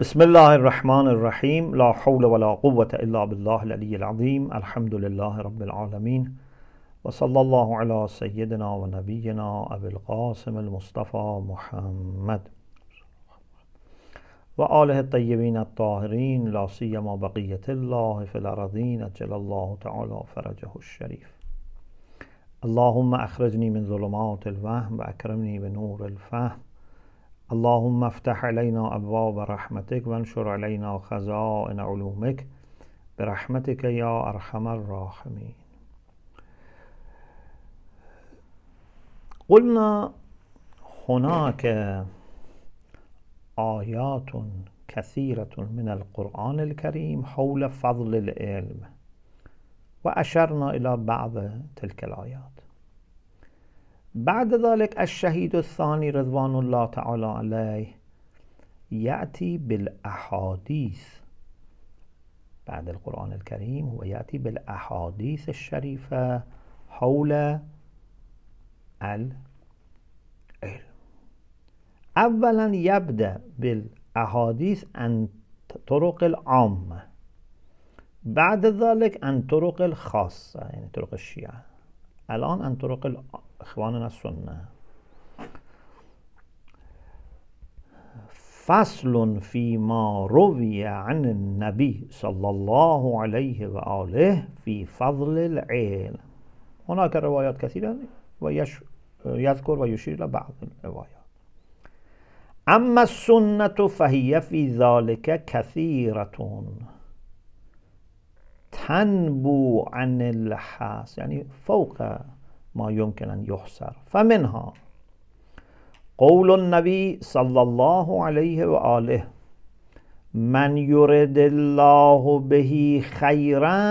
بسم الله الرحمن الرحيم لا حول ولا قوة إلا بالله العلي العظيم الحمد لله رب العالمين وصلى الله على سيدنا ونبينا أبي القاسم المصطفى محمد وآله الطيبين الطاهرين لا سيما بقية الله في الأرضين أجل الله تعالى فرجه الشريف اللهم أخرجني من ظلمات الوهم وأكرمني بنور الفهم اللهم افتح علينا أبواب رحمتك وانشر علينا خزائن علومك برحمتك يا أرحم الراحمين قلنا هناك آيات كثيرة من القرآن الكريم حول فضل العلم وأشرنا إلى بعض تلك الآيات بعد ذلك الشهيد الثاني رضوان الله تعالى عليه يأتي بالأحاديث بعد القرآن الكريم هو يأتي بالأحاديث الشريفة حول العلم أولا يبدأ بالأحاديث عن طرق العامة بعد ذلك عن طرق الخاصة يعني طرق الشيعة الآن عن طرق العامة إخواننا السنة فصل فيما روي عن النبي صلى الله عليه وآله في فضل العلم هناك روايات كثيرة ويش يذكر ويشير إلى بعض الروايات أما السنة فهي في ذلك كثيرة تنبو عن الحاس يعني فوق ما يمكن أن يحسر فمنها قول النبي صلى الله عليه وآله من يرد الله به خيرا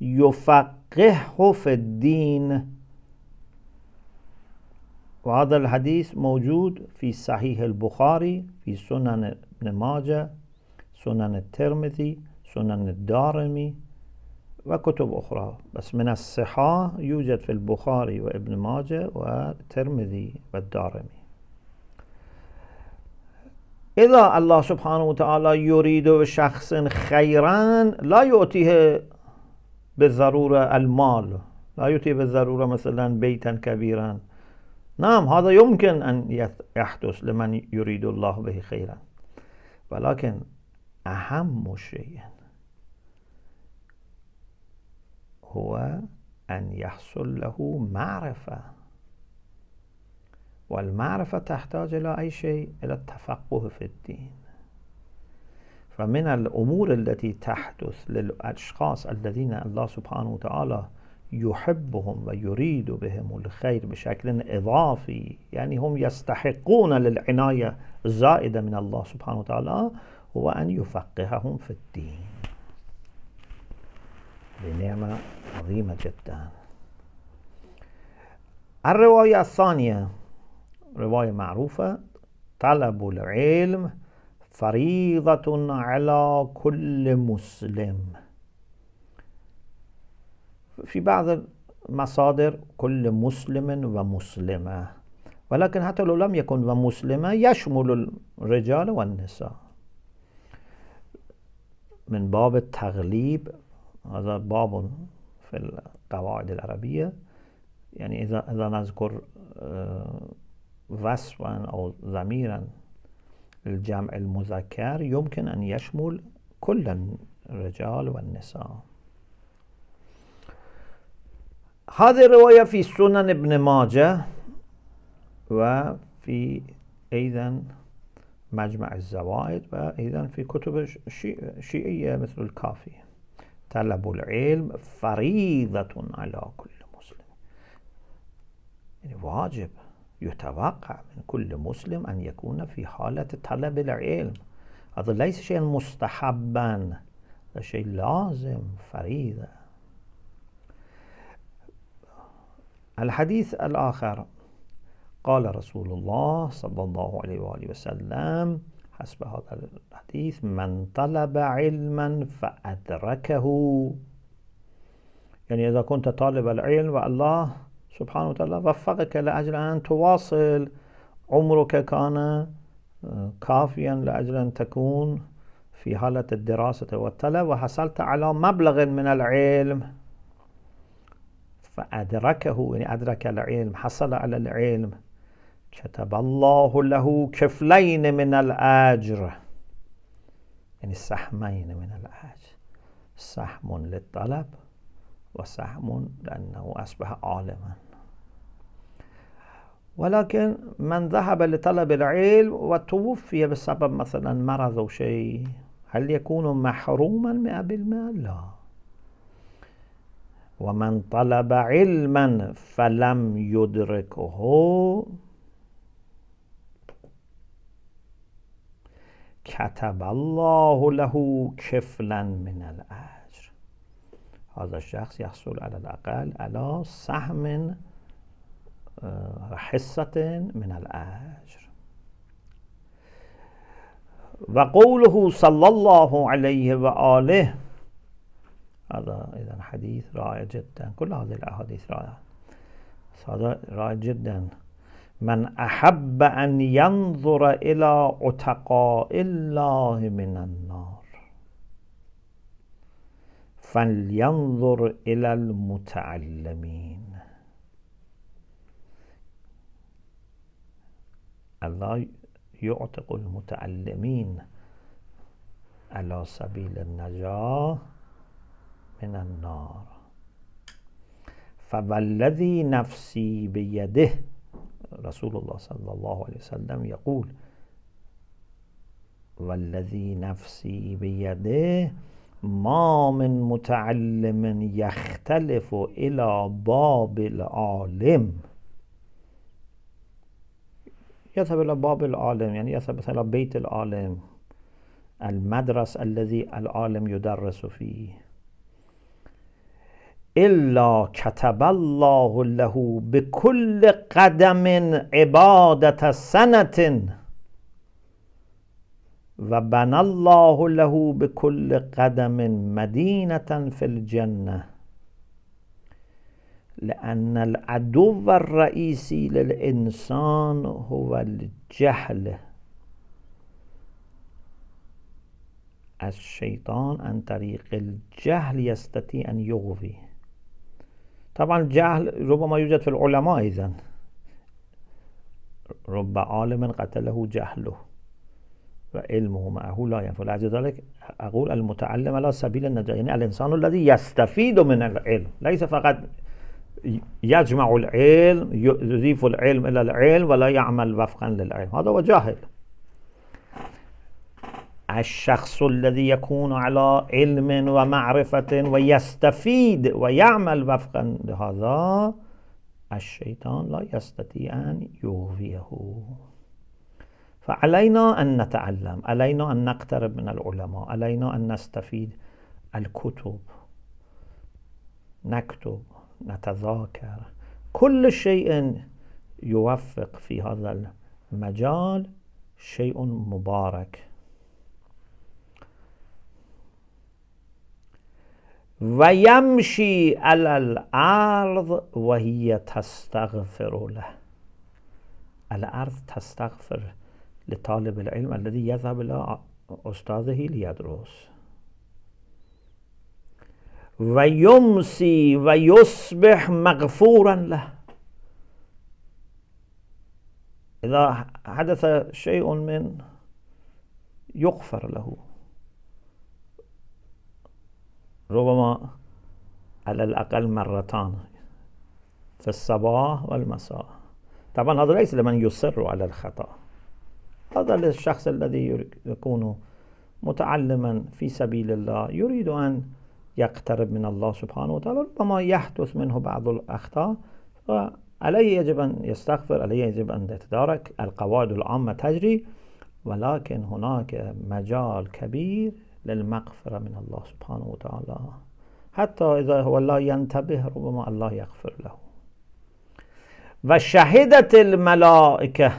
يفقهه في الدين وهذا الحديث موجود في صحيح البخاري في سنن ابن ماجه سنن الترمذي سنن الدارمي وكتب أخرى بس من الصحة يوجد في البخاري وابن ماجه والترمذي والدارمي إذا الله سبحانه وتعالى يريد شخص خيرا لا يؤتيه بالضرورة المال لا يؤتي بالضرورة مثلا بيتا كبيرا نعم هذا يمكن أن يحدث لمن يريد الله به خيرا ولكن أهم شيء هو أن يحصل له معرفة والمعرفة تحتاج إلى أي شيء إلى التفقه في الدين فمن الأمور التي تحدث للأشخاص الذين الله سبحانه وتعالى يحبهم ويريد بهم الخير بشكل إضافي يعني هم يستحقون للعناية الزائدة من الله سبحانه وتعالى هو أن يفقههم في الدين نعمة عظيمة جدا الرواية الثانية رواية معروفة طلب العلم فريضة على كل مسلم في بعض المصادر كل مسلم ومسلمة ولكن حتى لو لم يكن ومسلمة يشمل الرجال والنساء من باب التغليب هذا باب في القواعد العربية يعني إذا إذا نذكر آه، وصفا أو ضميرا الجمع المذكر يمكن أن يشمل كل الرجال والنساء هذه الرواية في سنن ابن ماجه وفي أيضا مجمع الزوائد وأيضا في كتب الشيعية مثل الكافي طلب العلم فريضة على كل مسلم يعني واجب يتوقع من كل مسلم أن يكون في حالة طلب العلم هذا ليس شيئا مستحبا هذا شيء لازم فريضة الحديث الآخر قال رسول الله صلى الله عليه وآله وسلم حسب هذا الحديث من طلب علما فأدركه يعني إذا كنت طالب العلم والله سبحانه وتعالى وفقك لأجل أن تواصل عمرك كان آه، كافيا لأجل أن تكون في حالة الدراسة والطلب وحصلت على مبلغ من العلم فأدركه يعني أدرك العلم حصل على العلم كتب الله له كفلين من الأجر يعني سحمين من الأجر سحم للطلب وسحم لأنه أصبح عالما ولكن من ذهب لطلب العلم وتوفي بسبب مثلا مرض أو شيء هل يكون محروما مئة بالمئة؟ لا ومن طلب علما فلم يدركه كتب الله له كفلا من الأجر هذا الشخص يحصل على الأقل على سهم آه، حصة من الأجر وقوله صلى الله عليه وآله هذا إذا حديث رائع جدا كل هذه الأحاديث رائعة هذا رائع جدا من احب ان ينظر الى عتقاء الله من النار فلينظر الى المتعلمين الله يعتق المتعلمين على سبيل النجاة من النار فوالذي نفسي بيده رسول الله صلى الله عليه وسلم يقول والذي نفسي بيده ما من متعلم يختلف إلى باب العالم يذهب إلى باب العالم يعني يذهب إلى بيت العالم المدرس الذي العالم يدرس فيه الا کتب الله له بكل قدم عبادت سنت و بن الله له بكل قدم مدينة في الجنه لان العدو الرئيسي للانسان هو الجهل از شیطان عن طریق الجهل یستطیع ان یغوی طبعا الجهل ربما يوجد في العلماء أيضا رب عالم قتله جهله وعلمه معه لا ينفع لأجل ذلك أقول المتعلم على سبيل النجاة يعني الإنسان الذي يستفيد من العلم ليس فقط يجمع العلم يضيف العلم إلى العلم ولا يعمل وفقا للعلم هذا هو جاهل الشخص الذي يكون على علم ومعرفة ويستفيد ويعمل وفقا لهذا الشيطان لا يستطيع أن يغويه فعلينا أن نتعلم علينا أن نقترب من العلماء علينا أن نستفيد الكتب نكتب نتذاكر كل شيء يوفق في هذا المجال شيء مبارك ويمشي على الأرض وهي تستغفر له الأرض تستغفر لطالب العلم الذي يذهب إلى أستاذه ليدرس ويمسي ويصبح مغفورا له إذا حدث شيء من يغفر له ربما على الأقل مرتان في الصباح والمساء طبعا هذا ليس لمن يصر على الخطأ هذا للشخص الذي يكون متعلما في سبيل الله يريد أن يقترب من الله سبحانه وتعالى ربما يحدث منه بعض الأخطاء فعليه يجب أن يستغفر عليه يجب أن يتدارك القواعد العامة تجري ولكن هناك مجال كبير للمغفرة من الله سبحانه وتعالى حتى اذا هو لا ينتبه ربما الله يغفر له وشهدت الملائكة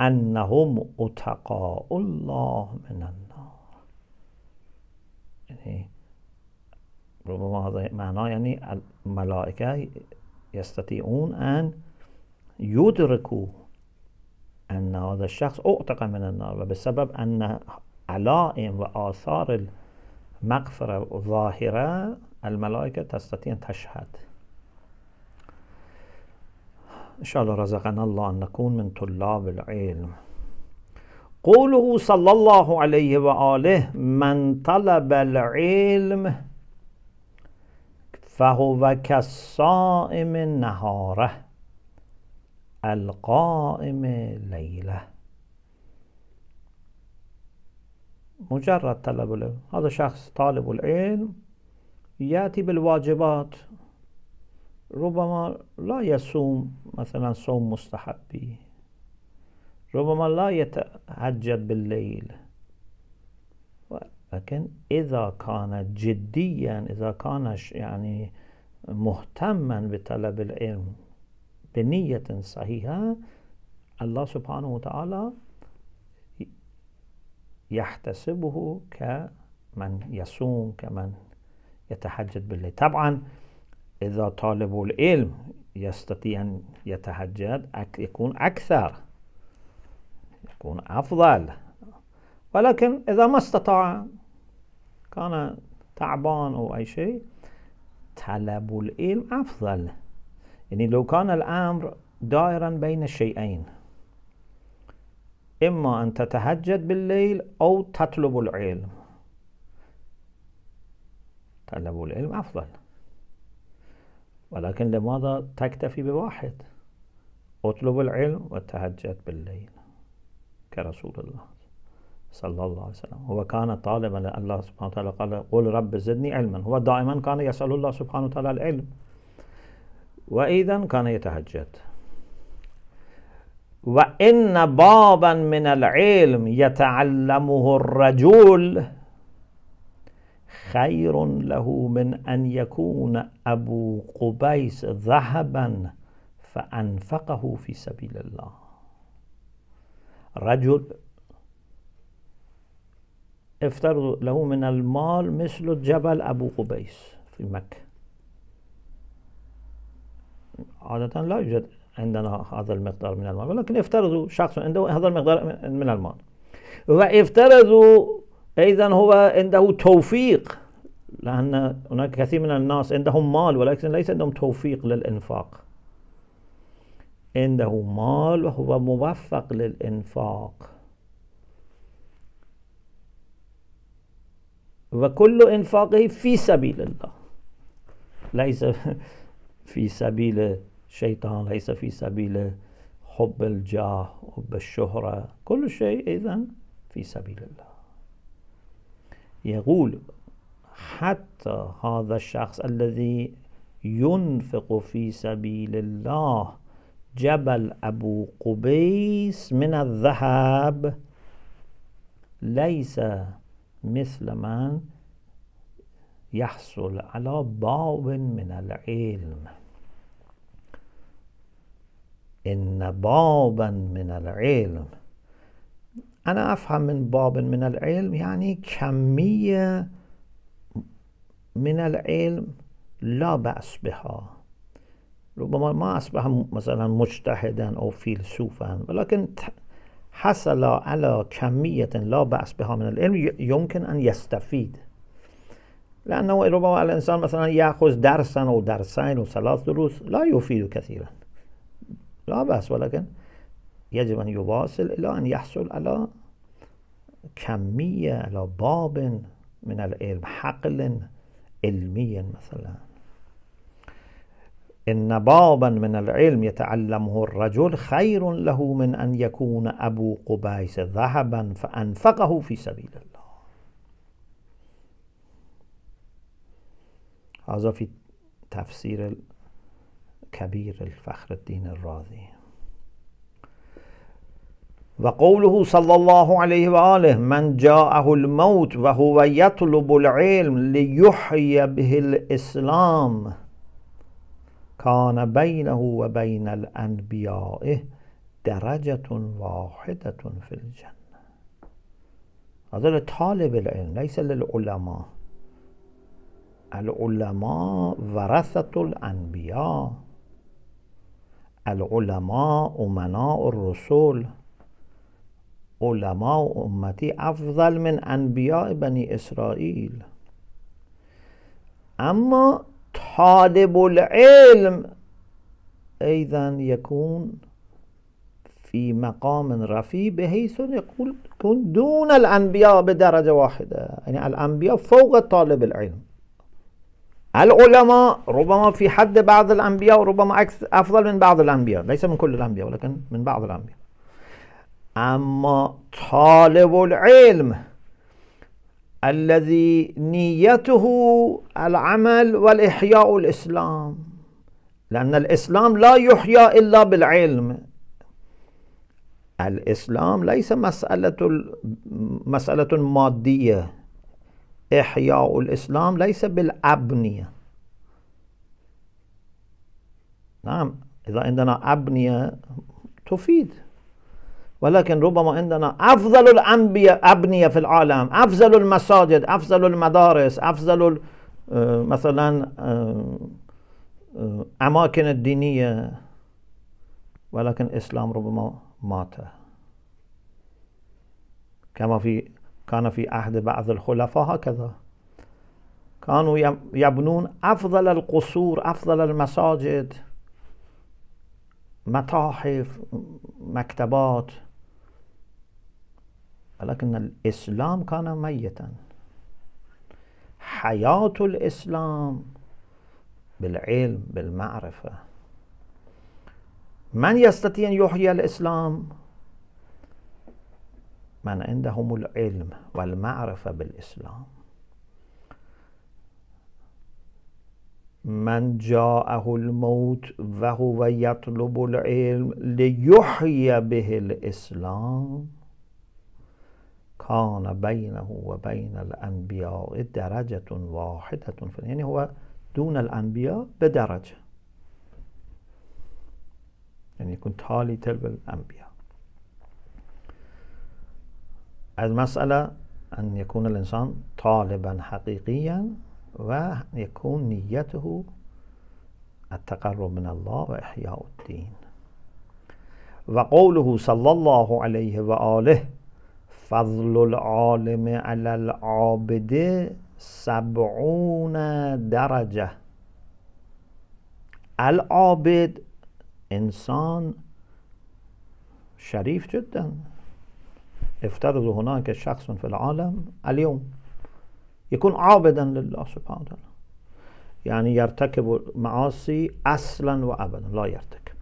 انهم اتقاء الله من النار يعني ربما هذا معنى يعني الملائكة يستطيعون ان يدركوا ان هذا الشخص اعتق من النار وبسبب ان علائم و آثار مغفره ظاهره الملائکه تستطیع تشهد ان شاء الله رزقنا الله ان نكون من طلاب العلم قوله صلى الله عليه واله من طلب العلم فهو كالصائم نهاره القائم ليله مجرد طلب العلم هذا شخص طالب العلم يأتي بالواجبات ربما لا يصوم مثلا صوم مستحبي ربما لا يتهجد بالليل لكن إذا كان جديا إذا كان يعني مهتما بطلب العلم بنية صحيحة الله سبحانه وتعالى يحتسبه كمن يصوم كمن يتحجد بالليل طبعا إذا طالب العلم يستطيع أن يتهجد يكون أكثر يكون أفضل ولكن إذا ما استطاع كان تعبان أو أي شيء طلب العلم أفضل يعني لو كان الأمر دائرا بين الشيئين إما أن تتهجد بالليل أو تطلب العلم طلب العلم أفضل ولكن لماذا تكتفي بواحد اطلب العلم وتهجد بالليل كرسول الله صلى الله عليه وسلم هو كان طالبا الله سبحانه وتعالى قال قل رب زدني علما هو دائما كان يسأل الله سبحانه وتعالى العلم وإذا كان يتهجد وإن بابا من العلم يتعلمه الرجل خير له من أن يكون أبو قبيس ذهبا فأنفقه في سبيل الله رجل افترضوا له من المال مثل جبل أبو قبيس في مكة عادة لا يوجد عندنا هذا المقدار من المال ولكن افترضوا شخص عنده هذا المقدار من المال وافترضوا ايضا هو عنده توفيق لان هناك كثير من الناس عندهم مال ولكن ليس عندهم توفيق للانفاق عنده مال وهو موفق للإنفاق وكل إنفاقه في سبيل الله ليس في سبيل الشيطان ليس في سبيله حب الجاه حب الشهرة كل شيء إذا في سبيل الله يقول حتى هذا الشخص الذي ينفق في سبيل الله جبل أبو قبيس من الذهب ليس مثل من يحصل على باب من العلم إن بابا من العلم أنا أفهم من باب من العلم يعني كمية من العلم لا بأس بها ربما ما أصبح مثلا مجتهدا أو فيلسوفا ولكن حصل على كمية لا بأس بها من العلم يمكن أن يستفيد لأنه ربما الإنسان مثلا يأخذ درسا أو درسين أو ثلاث دروس لا يفيد كثيرا لا بأس ولكن يجب أن يواصل إلى أن يحصل على كمية على باب من العلم حقل علمي مثلا إن بابا من العلم يتعلمه الرجل خير له من أن يكون أبو قبيس ذهبا فأنفقه في سبيل الله هذا في تفسير كبير الفخر الدين الرازي وقوله صلى الله عليه وآله من جاءه الموت وهو يطلب العلم ليحيي به الإسلام كان بينه وبين الأنبياء درجة واحدة في الجنة هذا لطالب العلم ليس للعلماء العلماء ورثة الأنبياء العلماء أمناء الرسول علماء أمتي أفضل من أنبياء بني إسرائيل أما طالب العلم أيضا يكون في مقام رفيع بحيث يكون دون الأنبياء بدرجة واحدة يعني الأنبياء فوق طالب العلم العلماء ربما في حد بعض الأنبياء وربما أفضل من بعض الأنبياء ليس من كل الأنبياء ولكن من بعض الأنبياء أما طالب العلم الذي نيته العمل والإحياء الإسلام لأن الإسلام لا يحيا إلا بالعلم الإسلام ليس مسألة مسألة مادية إحياء الإسلام ليس بالأبنية نعم إذا عندنا أبنية تفيد ولكن ربما عندنا أفضل الأنبياء أبنية في العالم أفضل المساجد أفضل المدارس أفضل آه، مثلا آه، آه، أماكن الدينية ولكن الإسلام ربما مات كما في كان في عهد بعض الخلفاء هكذا كانوا يبنون أفضل القصور أفضل المساجد متاحف مكتبات ولكن الإسلام كان ميتا حياة الإسلام بالعلم بالمعرفة من يستطيع أن يحيي الإسلام؟ من عندهم العلم والمعرفة بالإسلام من جاءه الموت وهو يطلب العلم ليحيي به الإسلام كان بينه وبين الأنبياء درجة واحدة يعني هو دون الأنبياء بدرجة يعني يكون تالي تلو الأنبياء المسألة ان يكون الانسان طالبا حقيقيا يكون نيته التقرب من الله وإحياء الدين وقوله صلى الله عليه واله فضل العالم على العابد سبعون درجه العابد انسان شریف جدا افترض هناك شخص في العالم اليوم يكون عابدا لله سبحانه وتعالى يعني يرتكب معاصي اصلا وابدا لا يرتكب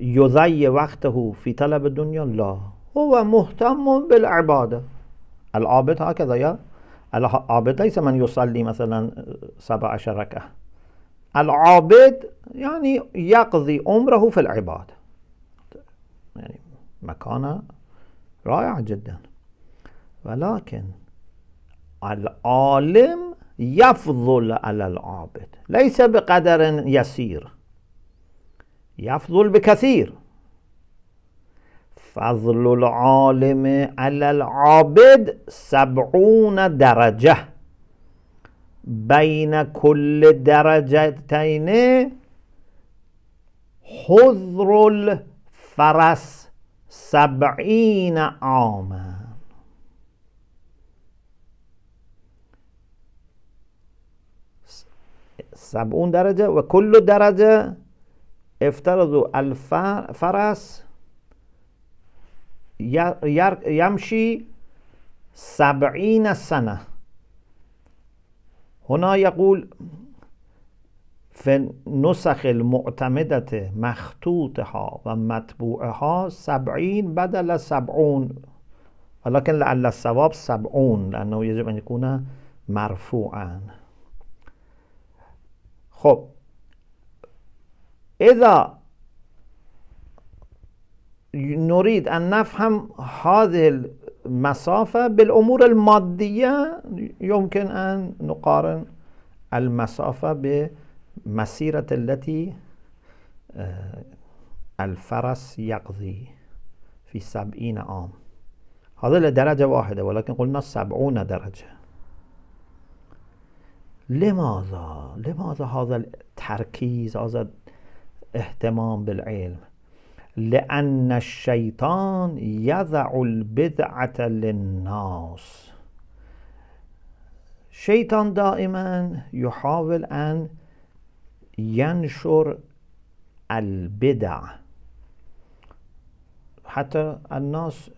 يضيع وقته في طلب الدنيا لا هو مهتم بالعباده العابد هكذا يا العابد ليس من يصلي مثلا سبع شركه ركعه العابد يعني يقضي عمره في العباده يعني مكانه رائع جدا ولكن العالم يفضل على العابد ليس بقدر يسير يفضل بكثير فضل العالم على العابد سبعون درجة بين كل درجتين حذر الفرس سبعین عاما سبعون درجه و وكل درجة افترضوا الفرس یمشی سبعین سنه هنا یقول و نسخ المعتمدة مخطوطها و مطبوعها سبعین بدل سبعون ولكن لعل الصواب سبعون لأنه يجب أن يكون مرفوعا خب إذا نريد أن نفهم هذه المسافة بالأمور المادية يمكن أن نقارن المسافة بالمسافة مسيرة التي آه، الفرس يقضي في سبعين عام هذا لدرجة واحدة ولكن قلنا سبعون درجة لماذا لماذا هذا التركيز هذا الاهتمام بالعلم لأن الشيطان يضع البدعة للناس شيطان دائما يحاول أن ينشر البدع حتى الناس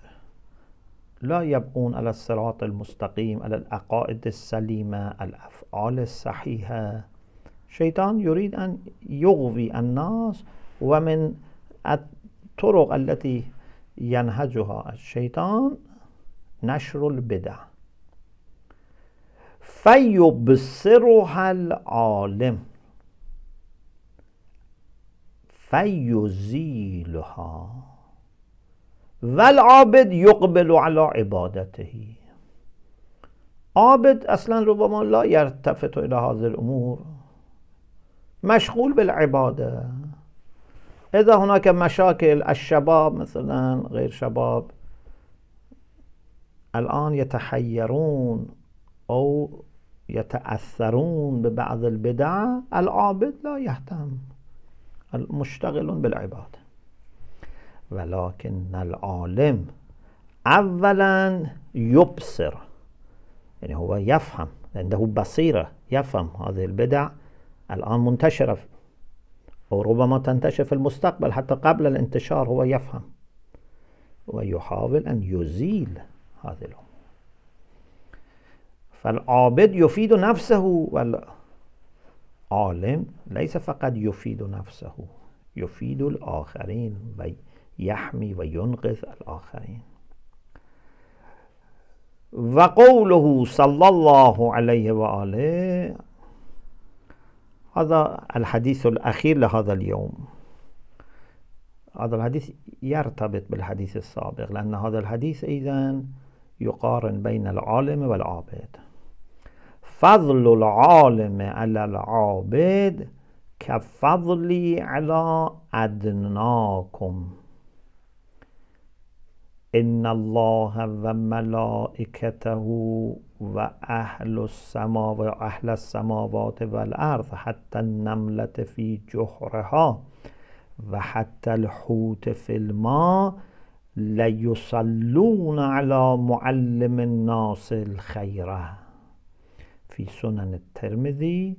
لا يبقون على الصراط المستقيم على العقائد السليمة الأفعال الصحيحة شيطان يريد أن يغوي الناس ومن الطرق التي ينهجها الشيطان نشر البدع فيبصرها العالم فیزیلها والعابد یقبل على عبادته عابد اصلا ربما لا یرتفت الى هذه الامور مشغول بالعباده اذا هناك مشاكل الشباب مثلا غير شباب الان يتحيرون او يتاثرون ببعض البدع العابد لا يهتم مشتغل بالعبادة ولكن العالم اولا يبصر يعني هو يفهم عنده بصيرة يفهم هذه البدع الآن منتشرة وربما تنتشر في المستقبل حتى قبل الانتشار هو يفهم ويحاول أن يزيل هذه الأمور فالعابد يفيد نفسه وال عالم ليس فقط يفيد نفسه يفيد الآخرين ويحمي وينقذ الآخرين وقوله صلى الله عليه وآله هذا الحديث الأخير لهذا اليوم هذا الحديث يرتبط بالحديث السابق لأن هذا الحديث إذن يقارن بين العالم والعابد فضل العالم على العابد كفضلي على علی إن ان الله وملائكته وأهل و اهل السماوات والارض حتى النملة في جحرها و الحوت في الماء لیصلون علی معلم الناس الخیره في سنن الترمذي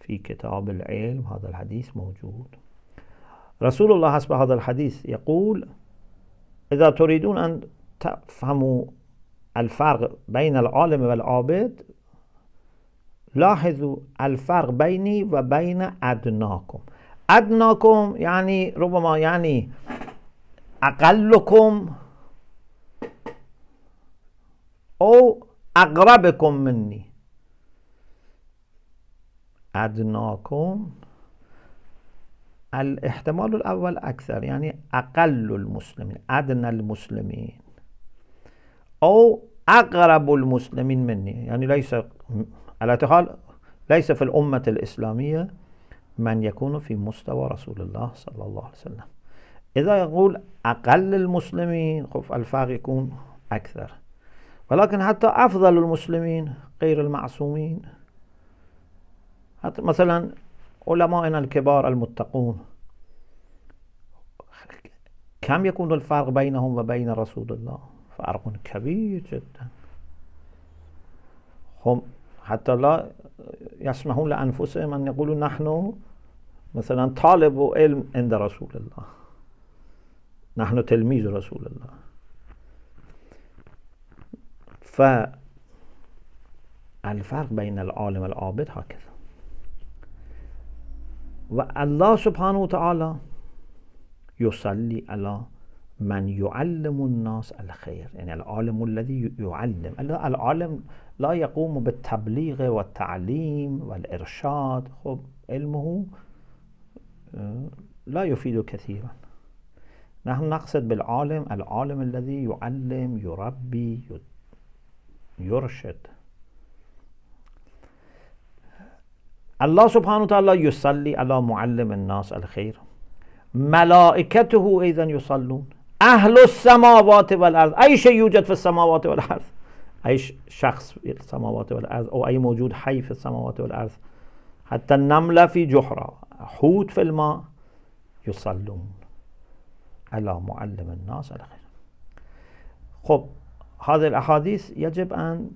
في كتاب العلم هذا الحديث موجود رسول الله حسب هذا الحديث يقول إذا تريدون أن تفهموا الفرق بين العالم والعابد لاحظوا الفرق بيني وبين أدناكم أدناكم يعني ربما يعني أقلكم أو أقربكم مني أدناكم الاحتمال الأول أكثر يعني أقل المسلمين أدنى المسلمين أو أقرب المسلمين مني يعني ليس على تخال ليس في الأمة الإسلامية من يكون في مستوى رسول الله صلى الله عليه وسلم إذا يقول أقل المسلمين خف الفرق يكون أكثر ولكن حتى أفضل المسلمين غير المعصومين حتى مثلا علمائنا الكبار المتقون كم يكون الفرق بينهم وبين رسول الله فرق كبير جدا هم حتى لا يسمحون لأنفسهم أن يقولوا نحن مثلا طالب علم عند رسول الله نحن تلميذ رسول الله ف الفرق بين العالم العابد هكذا والله سبحانه وتعالى يصلي على من يعلم الناس الخير يعني العالم الذي يعلم العالم لا يقوم بالتبليغ والتعليم والإرشاد خب علمه آه، لا يفيد كثيرا نحن نقصد بالعالم العالم الذي يعلم يربي يرشد الله سبحانه وتعالى يصلي على معلم الناس الخير ملائكته أيضا يصلون أهل السماوات والأرض أي شيء يوجد في السماوات والأرض أي شخص في السماوات والأرض أو أي موجود حي في السماوات والأرض حتى النملة في جحرة حوت في الماء يصلون على معلم الناس الخير خب هذه الأحاديث يجب أن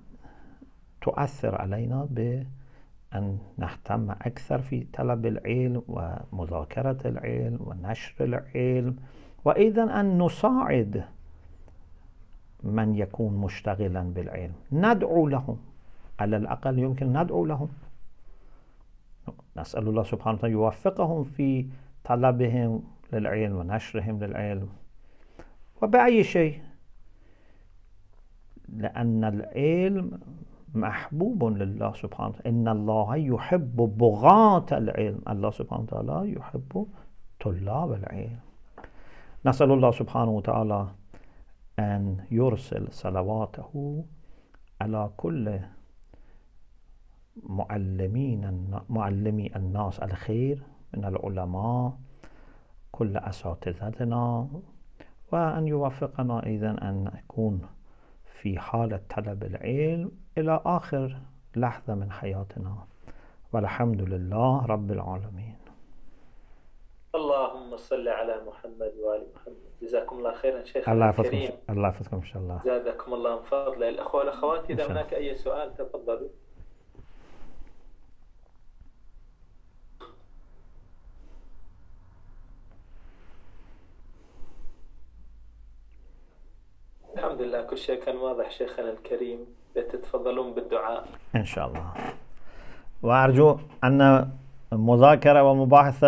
تؤثر علينا بأن نهتم أكثر في طلب العلم ومذاكرة العلم ونشر العلم وأيضا أن نساعد من يكون مشتغلا بالعلم ندعو لهم على الأقل يمكن ندعو لهم نسأل الله سبحانه وتعالى يوفقهم في طلبهم للعلم ونشرهم للعلم وبأي شيء لأن العلم محبوب لله سبحانه وتعالى إن الله يحب بغاة العلم الله سبحانه وتعالى يحب طلاب العلم نسأل الله سبحانه وتعالى أن يرسل صلواته على كل معلمين معلمي الناس الخير من العلماء كل أساتذتنا وأن يوفقنا أيضا أن نكون في حالة طلب العلم إلى آخر لحظة من حياتنا والحمد لله رب العالمين اللهم صل على محمد وآل محمد جزاكم الله خيرا شيخنا الله يحفظكم الله يحفظكم إن شاء الله زادكم الله من فضله الأخوة والأخوات إذا هناك أي سؤال تفضلوا كل شيء كان واضح شيخنا الكريم تتفضلون بالدعاء إن شاء الله وأرجو أن مذاكرة ومباحثة